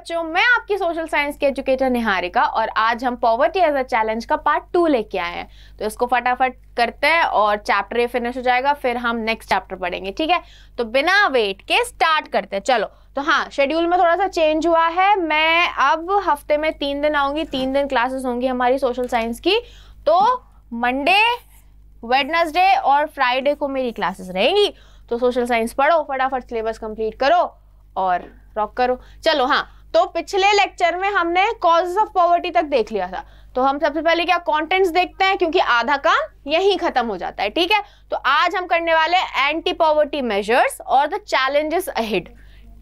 बच्चों मैं आपकी सोशल साइंस के एजुकेटर निहारिका और आज हम पॉवर्टी एज अ चैलेंज का पार्ट टू लेके आए हैं तो इसको फटाफट करते हैं और चैप्टर ये फिनिश हो जाएगा फिर हम नेक्स्ट चैप्टर पढ़ेंगे ठीक है तो बिना वेट के स्टार्ट करते हैं चलो तो हाँ शेड्यूल में थोड़ा सा चेंज हुआ है मैं अब हफ्ते में तीन दिन आऊंगी तीन दिन क्लासेस होंगी हमारी सोशल साइंस की तो मंडे वेडनसडे और फ्राइडे को मेरी क्लासेस रहेंगी तो सोशल साइंस पढ़ो फटाफट सिलेबस कंप्लीट करो और रॉक करो चलो हाँ तो पिछले लेक्चर में हमने कॉजेस ऑफ पॉवर्टी तक देख लिया था तो हम सबसे पहले क्या कंटेंट्स देखते हैं क्योंकि आधा काम यही खत्म हो जाता है ठीक है तो आज हम करने वाले एंटी पॉवर्टी मेजर्स और द चैलेंजेस अहेड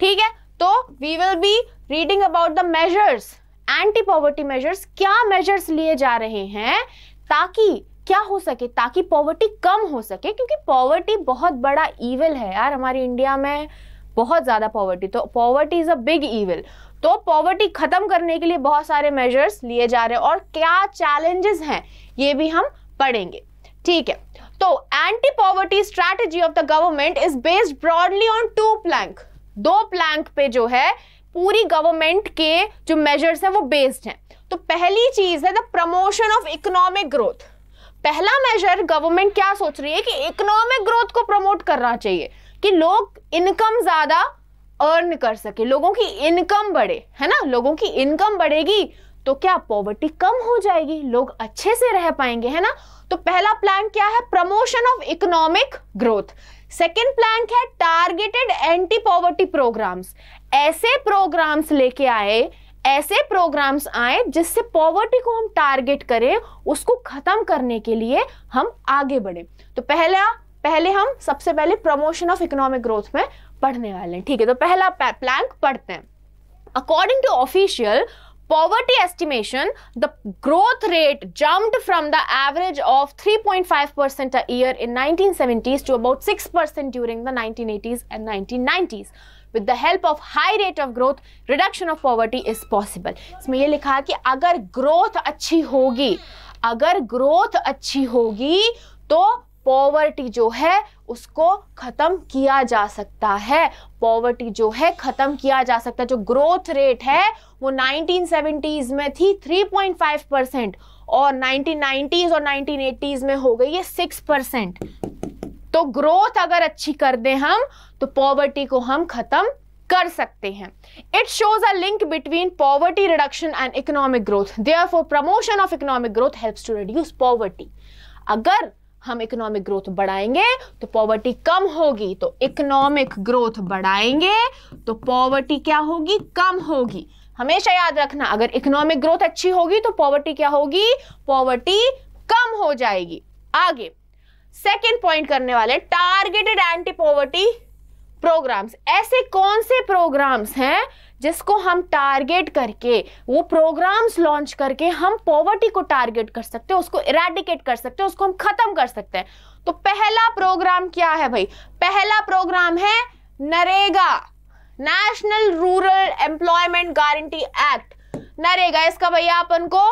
ठीक है तो we will be reading about the measures anti poverty measures क्या मेजर्स लिए जा रहे हैं ताकि क्या हो सके ताकि पॉवर्टी कम हो सके क्योंकि पॉवर्टी बहुत बड़ा ईवल है यार हमारी इंडिया में बहुत ज़्यादा पॉवर्टी तो पॉवर्टी इज़ अ बिग तो पॉवर्टी खत्म करने के लिए बहुत सारे मेजर्स लिए जा रहे हैं और क्या चैलेंजेस हैं ये भी हम पढ़ेंगे ठीक है तो anti poverty strategy of the government is based broadly on two plank दो प्लैंक पे जो है पूरी गवर्नमेंट के जो मेजर्स हैं वो बेस्ड हैं तो पहली चीज है the promotion of economic growth पहला मेजर गवर्नमेंट क्या सोच रही है कि इकोनॉमिक ग्रोथ को प्रमोट करना चाहिए कि लोग इनकम ज्यादा अर्न कर सके लोगों की इनकम बढ़े है ना लोगों की इनकम बढ़ेगी तो क्या पॉवर्टी कम हो जाएगी लोग अच्छे से रह पाएंगे है ना तो पहला प्लान क्या है promotion of economic growth second plan है टारगेटेड एंटी पॉवर्टी प्रोग्राम्स ऐसे प्रोग्राम्स लेके आए ऐसे प्रोग्राम्स आए जिससे पॉवर्टी को हम टारगेट करें उसको खत्म करने के लिए हम आगे बढ़े तो पहला पहले हम सबसे पहले प्रमोशन ऑफ इकोनॉमिक ग्रोथ में पढ़ने वाले हैं ठीक है तो पहला प्लैंक पढ़ते हैं according to official poverty estimation the growth rate jumped from the average of 3.5 point five year in nineteen to about six percent during the eighties and nineteen nineties with the help of high rate of growth reduction of इसमें यह लिखा है कि अगर growth अच्छी होगी अगर growth अच्छी होगी तो पॉवर्टी जो है उसको ख़त्म किया जा सकता है पॉवर्टी जो है ख़त्म किया जा सकता है जो ग्रोथ रेट है वो 1970s में थी 3.5 परसेंट और 1990s और 1980s में हो गई है 6 परसेंट तो ग्रोथ अगर अच्छी कर दें हम तो पॉवर्टी को हम ख़त्म कर सकते हैं it shows a link between poverty reduction and economic growth therefore for promotion of economic growth helps to reduce poverty अगर हम इकोनॉमिक ग्रोथ बढ़ाएंगे तो पॉवर्टी कम होगी तो इकोनॉमिक ग्रोथ बढ़ाएंगे तो पॉवर्टी क्या होगी कम होगी हमेशा याद रखना अगर इकोनॉमिक ग्रोथ अच्छी होगी तो पॉवर्टी क्या होगी पॉवर्टी कम हो जाएगी आगे सेकेंड पॉइंट करने वाले टारगेटेड एंटी पॉवर्टी प्रोग्राम्स ऐसे कौन से प्रोग्राम्स हैं जिसको हम टारगेट करके वो प्रोग्राम्स लॉन्च करके हम पॉवर्टी को टारगेट कर सकते हैं उसको इराडिकेट कर सकते हैं उसको हम खत्म कर सकते हैं तो पहला प्रोग्राम क्या है भाई पहला प्रोग्राम है NREGA national rural employment guarantee act NREGA इसका भैया अपन को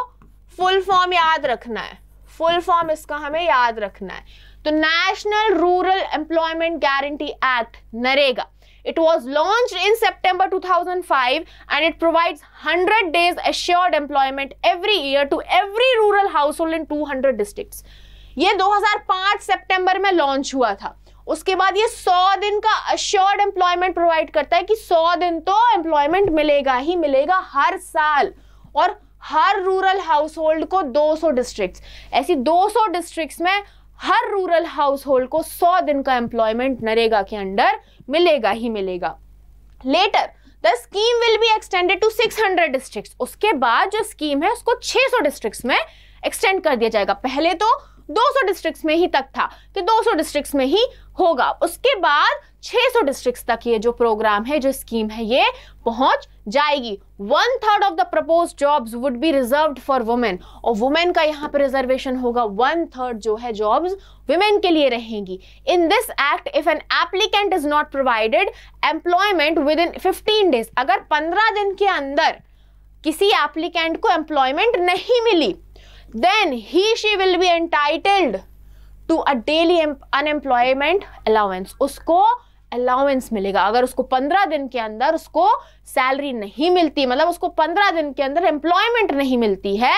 फुल फॉर्म याद रखना है फुल फॉर्म इसका हमें याद रखना है तो national rural employment guarantee act NREGA It was launched in September 2005 and it provides 100 days assured employment every year to every rural household in 200 districts. ये 2005 सितंबर में लॉन्च हुआ था उसके बाद ये 100 दिन का अश्योर्ड एम्प्लॉयमेंट प्रोवाइड करता है कि 100 दिन तो एम्प्लॉयमेंट मिलेगा ही मिलेगा हर साल और हर रूरल हाउसहोल्ड को 200 डिस्ट्रिक्ट्स ऐसी 200 डिस्ट्रिक्ट्स में हर रूरल हाउस होल्ड को 100 दिन का एम्प्लॉयमेंट नरेगा के अंडर मिलेगा ही मिलेगा later the scheme will be extended to 600 districts उसके बाद जो स्कीम है उसको 600 डिस्ट्रिक्ट्स में एक्सटेंड कर दिया जाएगा पहले तो 200 डिस्ट्रिक्ट्स में ही तक था कि 200 डिस्ट्रिक्ट्स में ही होगा उसके बाद 600 डिस्ट्रिक्ट्स तक ये जो प्रोग्राम है जो स्कीम है ये पहुंच जाएगी one third of the propose jobs would be reserve for women और वुमेन का यहाँ पर रिजर्वेशन होगा वन थर्ड जो है जॉब्स वुमेन के लिए रहेंगी in this act if an applicant is not provided employment within fifteen days अगर पंद्रह दिन के अंदर किसी एप्लीकेंट को एम्प्लॉयमेंट नहीं मिली then he she will be entitled to a daily unemployment allowance उसको अलाउंस मिलेगा अगर उसको पंद्रह दिन के अंदर उसको सैलरी नहीं मिलती मतलब उसको पंद्रह दिन के अंदर एम्प्लॉयमेंट नहीं मिलती है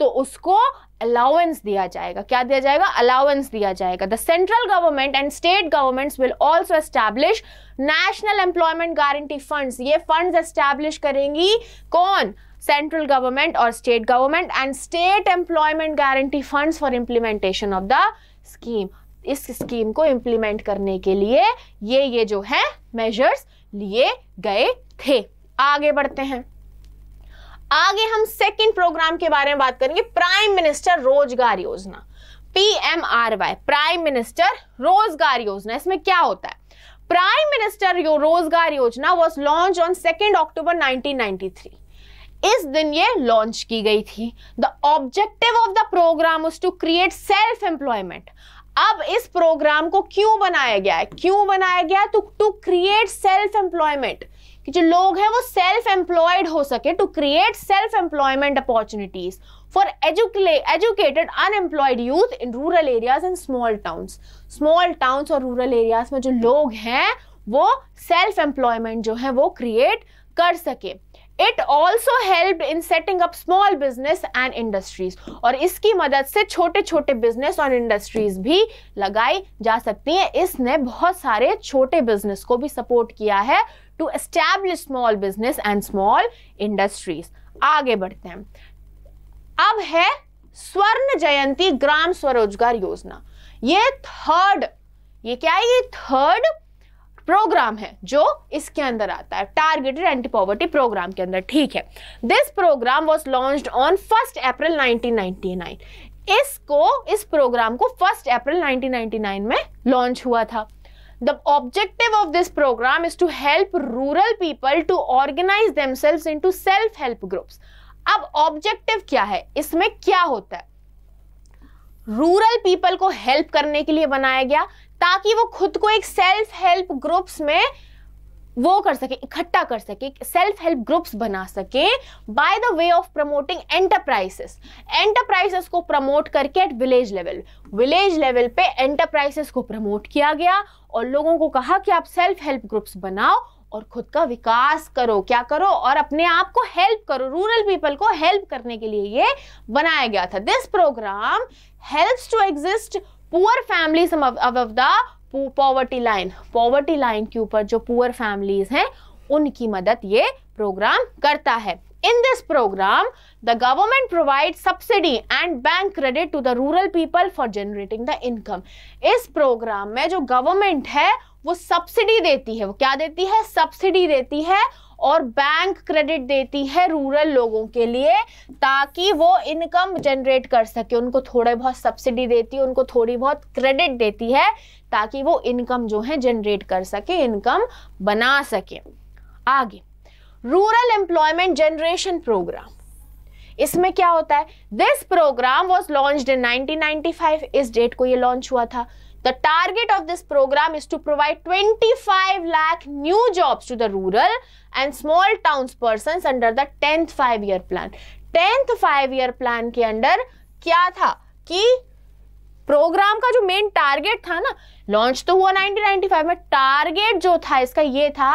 तो उसको अलाउंस दिया जाएगा क्या दिया जाएगा अलाउंस दिया जाएगा the central government and state governments will also establish national employment guarantee funds ये फंड्स एस्टैब्लिश करेंगी कौन सेंट्रल गवर्नमेंट और state government and state employment guarantee funds for implementation of the scheme इस स्कीम को implement करने के लिए ये ये जो है मेजर्स लिए गए थे आगे बढ़ते हैं आगे हम सेकंड प्रोग्राम के बारे में बात करेंगे प्राइम मिनिस्टर रोजगार योजना पीएमआरवाई प्राइम मिनिस्टर रोजगार योजना इसमें क्या होता है प्राइम मिनिस्टर यो Rozgar Yojana was launch on second October 1993 इस दिन ये लॉन्च की गई थी the objective of the program to create self employment अब इस प्रोग्राम को क्यों बनाया गया है क्यों बनाया गया to to create self employment कि जो लोग हैं वो सेल्फ एम्प्लॉयड हो सके to create self employment opportunities for educated unemployed youth in rural areas and small towns small towns और रूरल एरियाज में जो लोग हैं वो सेल्फ एम्प्लॉयमेंट जो है वो क्रिएट कर सके it also help in setting up small business and industries और इसकी मदद से छोटे छोटे बिजनेस और इंडस्ट्रीज भी लगाई जा सकती हैं इसने बहुत सारे छोटे बिजनेस को भी सपोर्ट किया है to establish small business and small industries आगे बढ़ते हैं अब है स्वर्ण जयंती ग्राम स्वरोजगार योजना ये थर्ड ये क्या है ये थर्ड प्रोग्राम है जो इसके अंदर आता है टारगेटेड एंटी पॉवर्टी प्रोग्राम के अंदर ठीक है this program was launch on first April 1999 इसको इस प्रोग्राम को फर्स्ट अप्रैल 1999 में लॉन्च हुआ था The objective of this program is to help rural people to organize themselves into self help groups. अब ऑब्जेक्टिव क्या है इसमें क्या होता है रूरल पीपल को हेल्प करने के लिए बनाया गया ताकि वो खुद को एक सेल्फ हेल्प ग्रुप्स में वो कर सके इकट्ठा कर सके सेल्फ हेल्प ग्रुप्स बना सके by the way of promoting enterprises enterprises को प्रमोट करके at village level village level पे एंटरप्राइजेस को प्रमोट किया गया और लोगों को कहा कि आप सेल्फ हेल्प ग्रुप्स बनाओ और खुद का विकास करो क्या करो और अपने आप को हेल्प करो रूरल पीपल को हेल्प करने के लिए ये बनाया गया था this program helps to exist poor families the poverty line poverty line के ऊपर जो पुअर फैमिलीज हैं उनकी मदद ये प्रोग्राम करता है In this program, the government provides subsidy and bank credit to the rural people for generating the income. इस प्रोग्राम में जो गवर्नमेंट है वो सब्सिडी देती है वो क्या देती है सब्सिडी देती है और बैंक क्रेडिट देती है रूरल लोगों के लिए ताकि वो इनकम जनरेट कर सके उनको थोड़े बहुत सब्सिडी देती है उनको थोड़ी बहुत क्रेडिट देती है ताकि वो इनकम जो है जनरेट कर सके इनकम बना सके आगे रूरल एम्प्लॉयमेंट जनरेशन प्रोग्राम इसमें क्या होता है this program was launch in 1995 इस डेट को ये लॉन्च हुआ था the target of this program is to provide 25 lakh new jobs to the rural and small towns person under the tenth five year plan tenth five year plan के under क्या था कि प्रोग्राम का जो मेन टारगेट था ना launch तो हुआ 1995 में टारगेट जो था इसका ये था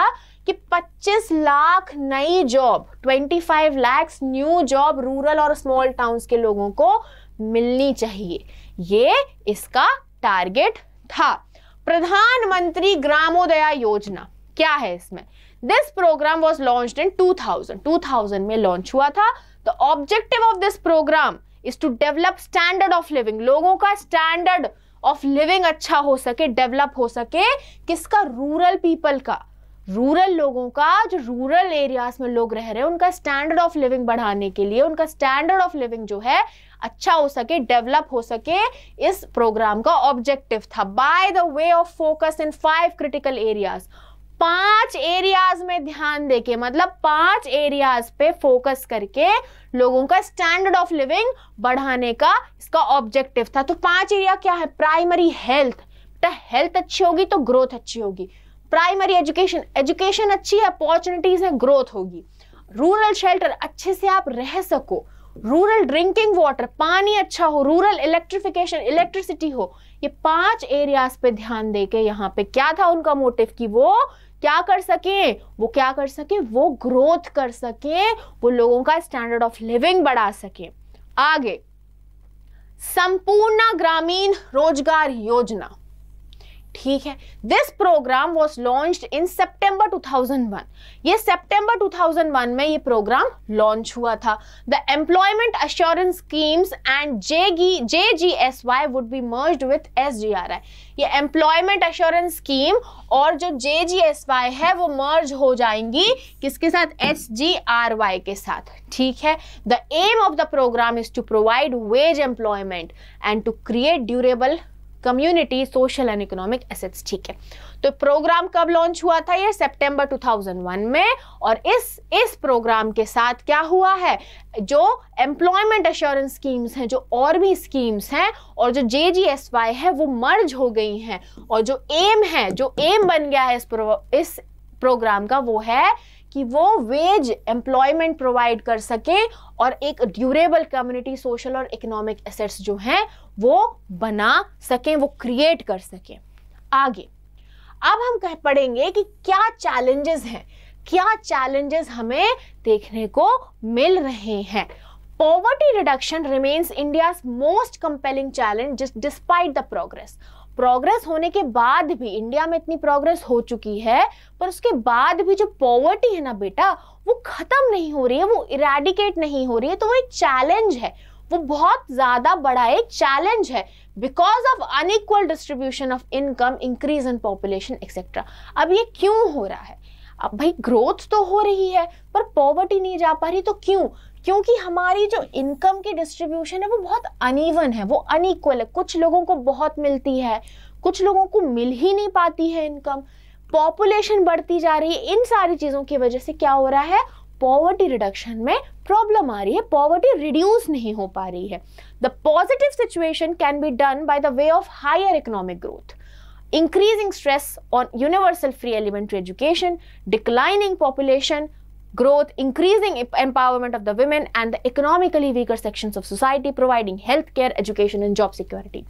कि 25 लाख नई job 25 lakhs new job rural और स्मॉल टाउन्स के लोगों को मिलनी चाहिए ये इसका टारगेट था प्रधानमंत्री ग्रामोदया योजना क्या है इसमें this program was launch in 2000 2000 में लॉन्च हुआ था the objective of this program is to develop standard of living लोगों का स्टैंडर्ड ऑफ लिविंग अच्छा हो सके डेवलप हो सके किसका रूरल पीपल का रूरल लोगों का जो रूरल एरियाज में लोग रह रहे हैं उनका स्टैंडर्ड ऑफ लिविंग बढ़ाने के लिए उनका स्टैंडर्ड ऑफ लिविंग जो है अच्छा हो सके डेवलप हो सके इस प्रोग्राम का ऑब्जेक्टिव था by the way of focus in five critical areas पांच एरियाज में ध्यान देके मतलब पांच एरियाज पे फोकस करके लोगों का स्टैंडर्ड ऑफ लिविंग बढ़ाने का इसका ऑब्जेक्टिव था तो पांच एरिया क्या है प्राइमरी हेल्थ बेटा हेल्थ अच्छी होगी तो ग्रोथ अच्छी होगी प्राइमरी एजुकेशन एजुकेशन अच्छी है अपॉर्चुनिटीज है ग्रोथ होगी रूरल शेल्टर अच्छे से आप रह सको रूरल ड्रिंकिंग वाटर पानी अच्छा हो रूरल इलेक्ट्रिफिकेशन इलेक्ट्रिसिटी हो ये पांच एरियाज पे ध्यान दे के यहाँ पे क्या था उनका मोटिव कि वो क्या कर सके वो क्या कर सके वो ग्रोथ कर सके वो लोगों का स्टैंडर्ड ऑफ लिविंग बढ़ा सके आगे संपूर्ण ग्रामीण रोजगार योजना ठीक है this program was launch in September 2001 ये सितंबर 2001 में ये प्रोग्राम लॉन्च हुआ था the employment assurance schemes and J J G S Y would be merge with S G R I ये एम्प्लॉयमेंट अश्योरेंस स्कीम और जो जे जी एस वाई है वो मर्ज हो जाएंगी किसके साथ एस जी आर वाई के साथ ठीक है the aim of the program is to provide wage employment and to create durable community social and economic assets ठीक है तो प्रोग्राम कब लॉन्च हुआ था ये सितंबर 2001 में और इस इस प्रोग्राम के साथ क्या हुआ है जो एम्प्लॉयमेंट अश्योरेंस स्कीम्स हैं जो और भी स्कीम्स हैं और जो जे जी एस वाई है वो मर्ज हो गई हैं और जो एम है जो एम बन गया है इस प्रो, इस प्रोग्राम का वो है कि वो वेज एम्प्लॉयमेंट प्रोवाइड कर सके और एक ड्यूरेबल कम्युनिटी सोशल और इकोनॉमिक एसेट्स जो हैं वो बना सकें वो क्रिएट कर सकें आगे अब हम कह पढ़ेंगे कि क्या चैलेंजेस हैं क्या चैलेंजेस हमें देखने को मिल रहे हैं poverty reduction remains India most compelling challenge despite the progress progress होने के बाद भी इंडिया में इतनी प्रोग्रेस हो चुकी है पर उसके बाद भी जो पॉवर्टी है ना बेटा वो ख़त्म नहीं हो रही है वो इरेडिकेट नहीं हो रही है तो वो एक चैलेंज है वो बहुत ज़्यादा बड़ा एक चैलेंज है because of unequal distribution of income increase in population etcetera अब ये क्यों हो रहा है अब भाई ग्रोथ तो हो रही है पर पॉवर्टी नहीं जा पा रही तो क्यों क्योंकि हमारी जो इनकम की डिस्ट्रीब्यूशन है वो बहुत अनइवन है वो अनइक्वल है कुछ लोगों को बहुत मिलती है कुछ लोगों को मिल ही नहीं पाती है इनकम पॉपुलेशन बढ़ती जा रही है इन सारी चीज़ों की वजह से क्या हो रहा है पॉवर्टी रिडक्शन में प्रॉब्लम आ रही है पॉवर्टी रिड्यूस नहीं हो पा रही है the positive situation can be done by the way of higher economic growth increasing stress on universal free elementary education declining population growth, increasing empowerment of the women and the economically weaker sections of society, providing health care, education and job security.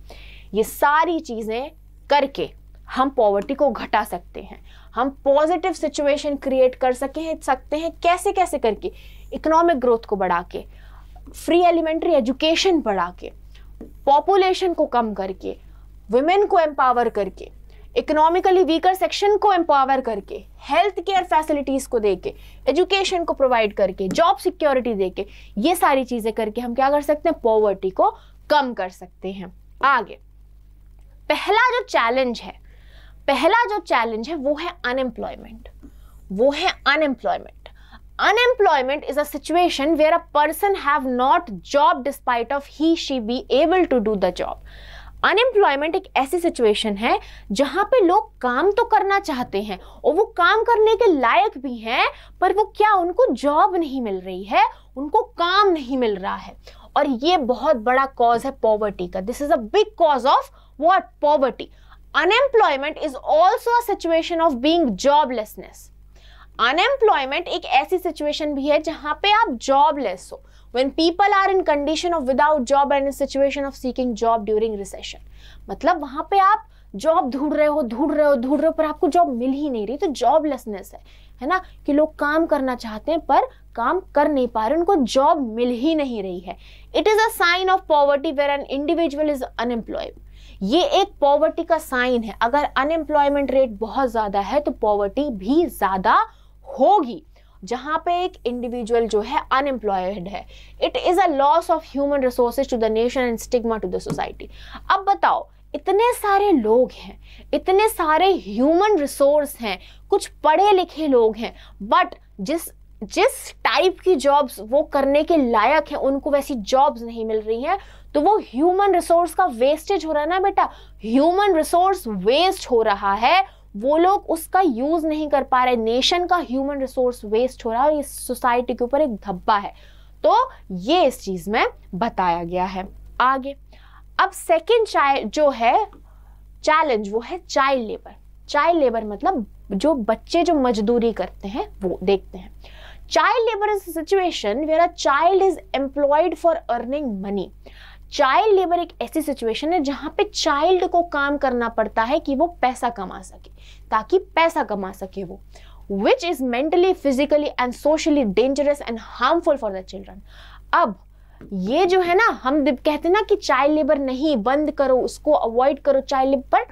ये सारी चीज़ें करके हम poverty को घटा सकते हैं हम पॉजिटिव सिचुएशन क्रिएट कर सके सकते हैं कैसे कैसे करके इकोनॉमिक ग्रोथ को बढ़ा के फ्री एलिमेंट्री एजुकेशन बढ़ा के पॉपुलेशन को कम करके वुमेन को एम्पावर करके इकोनॉमिकली वीकर सेक्शन को एम्पावर करके हेल्थ केयर फैसिलिटीज़ को देके एजुकेशन को प्रोवाइड करके जॉब सिक्योरिटी देके ये सारी चीज़ें करके हम क्या कर सकते हैं पॉवर्टी को कम कर सकते हैं आगे पहला जो चैलेंज है पहला जो चैलेंज है वो है अनएम्प्लॉयमेंट वो है अनएम्प्लॉयमेंट अनएम्प्लॉयमेंट इज अचुएशन situation a person have not job despite of he she be able to do the job unemployment एक ऐसी सिचुएशन है जहां पे लोग काम तो करना चाहते हैं और वो काम करने के लायक भी हैं पर वो क्या उनको जॉब नहीं मिल रही है उनको काम नहीं मिल रहा है और ये बहुत बड़ा कॉज है पॉवर्टी का this is a big cause of what poverty unemployment is also situation of being joblessness unemployment एक ऐसी सिचुएशन भी है जहां पे आप जॉबलेस हो when people are in condition of without job and in situation of seeking job during recession मतलब वहां पे आप जॉब ढूंढ रहे हो ढूंढ रहे हो ढूंढ रहे हो पर आपको जॉब मिल ही नहीं रही तो जॉबलेसनेस है है ना कि लोग काम करना चाहते हैं पर काम कर नहीं पा रहे उनको जॉब मिल ही नहीं रही है it is a sign of poverty where an individual is unemployed ये एक पॉवर्टी का साइन है अगर अनएम्प्लॉयमेंट रेट बहुत ज़्यादा है तो पॉवर्टी भी ज़्यादा होगी जहाँ पे एक इंडिविजुअल जो है अनएम्प्लॉयड है it is a loss of human resources to the nation and stigma to the society अब बताओ इतने सारे लोग हैं इतने सारे ह्यूमन रिसोर्स हैं कुछ पढ़े लिखे लोग हैं बट जिस जिस टाइप की जॉब्स वो करने के लायक हैं उनको वैसी जॉब्स नहीं मिल रही हैं तो वो ह्यूमन रिसोर्स का वेस्टेज हो रहा है ना बेटा ह्यूमन रिसोर्स वेस्ट हो रहा है वो लोग उसका यूज़ नहीं कर पा रहे नेशन का ह्यूमन रिसोर्स वेस्ट हो रहा है और ये सोसाइटी के ऊपर एक धब्बा है तो ये इस चीज़ में बताया गया है आगे अब सेकेंड जो है चैलेंज वो है चाइल्ड लेबर चाइल्ड लेबर मतलब जो बच्चे जो मजदूरी करते हैं वो देखते हैं child labour is situation where a child is employed for earning money child labour एक ऐसी सिचुएशन है जहाँ पे चाइल्ड को काम करना पड़ता है कि वो पैसा कमा सके ताकि पैसा कमा सके वो which is mentally physically and socially dangerous and harmful for the children अब ये जो है ना हम कहते हैं ना कि चाइल्ड लेबर नहीं बंद करो उसको अवॉइड करो चाइल्ड लेबर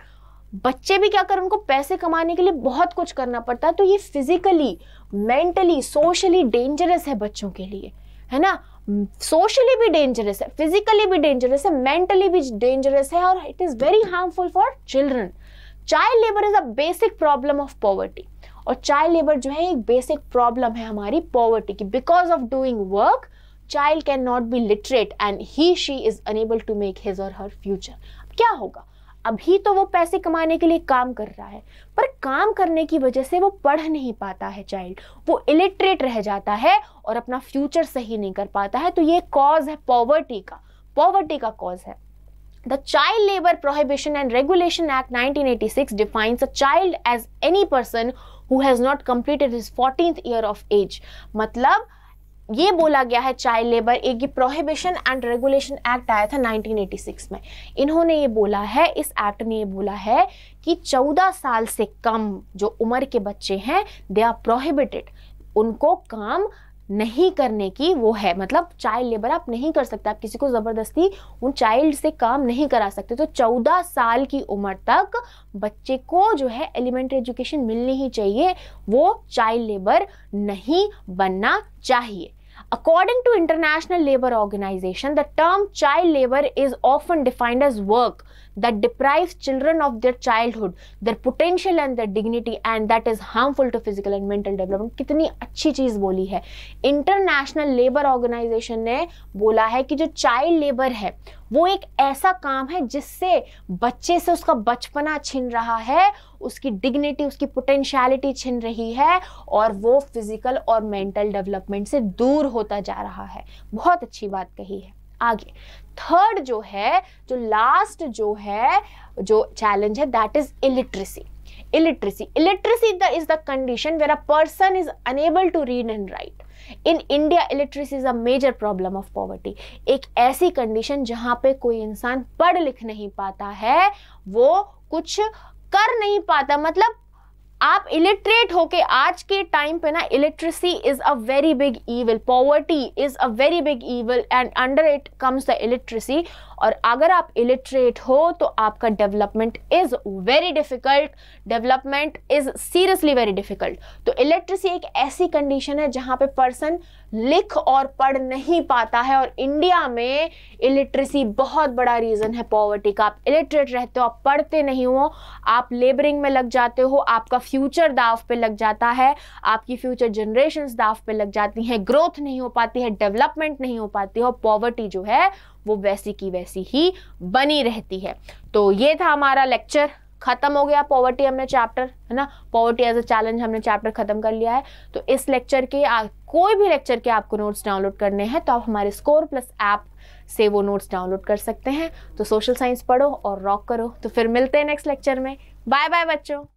बच्चे भी क्या कर उनको पैसे कमाने के लिए बहुत कुछ करना पड़ता है तो ये फिजिकली मेंटली सोशली डेंजरस है बच्चों के लिए है ना सोशली भी डेंजरस है फिजिकली भी डेंजरस है मेंटली भी डेंजरस है और it is very harmful for children child labour is a basic problem of poverty और चाइल्ड लेबर जो है एक बेसिक प्रॉब्लम है हमारी पॉवर्टी की because of doing work child can not be literate and he she is unable to make his और her future क्या होगा अभी तो वो पैसे कमाने के लिए काम कर रहा है पर काम करने की वजह से वो पढ़ नहीं पाता है चाइल्ड वो इलिटरेट रह जाता है और अपना फ्यूचर सही नहीं कर पाता है तो ये कॉज है पॉवर्टी का पॉवर्टी का कॉज है the child labour prohibition and regulation act nineteen eighty six define child as any person who has not completed his fourteen year of age मतलब ये बोला गया है चाइल्ड लेबर एक ये प्रोहिबिशन एंड रेगुलेशन एक्ट आया था 1986 में इन्होंने ये बोला है इस एक्ट ने ये बोला है कि 14 साल से कम जो उम्र के बच्चे हैं दे आर प्रोहिबिटेड उनको काम नहीं करने की वो है मतलब चाइल्ड लेबर आप नहीं कर सकते आप किसी को ज़बरदस्ती उन चाइल्ड से काम नहीं करा सकते तो चौदह साल की उम्र तक बच्चे को जो है एलिमेंट्री एजुकेशन मिलनी ही चाहिए वो चाइल्ड लेबर नहीं बनना चाहिए According to International Labour Organization, the term child labor is often defined as work that deprives children of their childhood their potential and their dignity and that is harmful to physical and mental development कितनी अच्छी चीज़ बोली है international labour organisation ने बोला है कि जो child labour है वो एक ऐसा काम है जिससे बच्चे से उसका बचपना छिन रहा है उसकी डिग्निटी उसकी पोटेंशियलिटी छिन रही है और वो फिजिकल और मेंटल डेवलपमेंट से दूर होता जा रहा है बहुत अच्छी बात कही है आगे थर्ड जो है जो लास्ट जो है जो चैलेंज है that is illiteracy illiteracy illiteracy is the condition where a person is unable to read and write in India illiteracy is a major problem of poverty एक ऐसी कंडीशन जहाँ पे कोई इंसान पढ़ लिख नहीं पाता है वो कुछ कर नहीं पाता मतलब आप इलिटरेट होके आज के टाइम पे ना illiteracy is a very big evil poverty is a very big evil and under it comes the illiteracy और अगर आप इलिटरेट हो तो आपका development is very difficult development is seriously very difficult तो इलिटरेसी एक ऐसी कंडीशन है जहां पे पर्सन लिख और पढ़ नहीं पाता है और इंडिया में इलिटरेसी बहुत बड़ा रीज़न है पॉवर्टी का आप इलिटरेट रहते हो आप पढ़ते नहीं हो आप लेबरिंग में लग जाते हो आपका फ्यूचर दाव पे लग जाता है आपकी फ्यूचर जनरेशन दाव पे लग जाती हैं ग्रोथ नहीं हो पाती है डेवलपमेंट नहीं हो पाती है और पॉवर्टी जो है वो वैसी की वैसी ही बनी रहती है तो ये था हमारा लेक्चर खत्म हो गया पॉवर्टी हमने चैप्टर है ना पॉवर्टी एज अ चैलेंज हमने चैप्टर खत्म कर लिया है तो इस लेक्चर के आ, कोई भी लेक्चर के आपको नोट्स डाउनलोड करने हैं तो आप हमारे स्कोर प्लस ऐप से वो नोट्स डाउनलोड कर सकते हैं तो सोशल साइंस पढ़ो और रॉक करो तो फिर मिलते हैं नेक्स्ट लेक्चर में बाय बाय बच्चों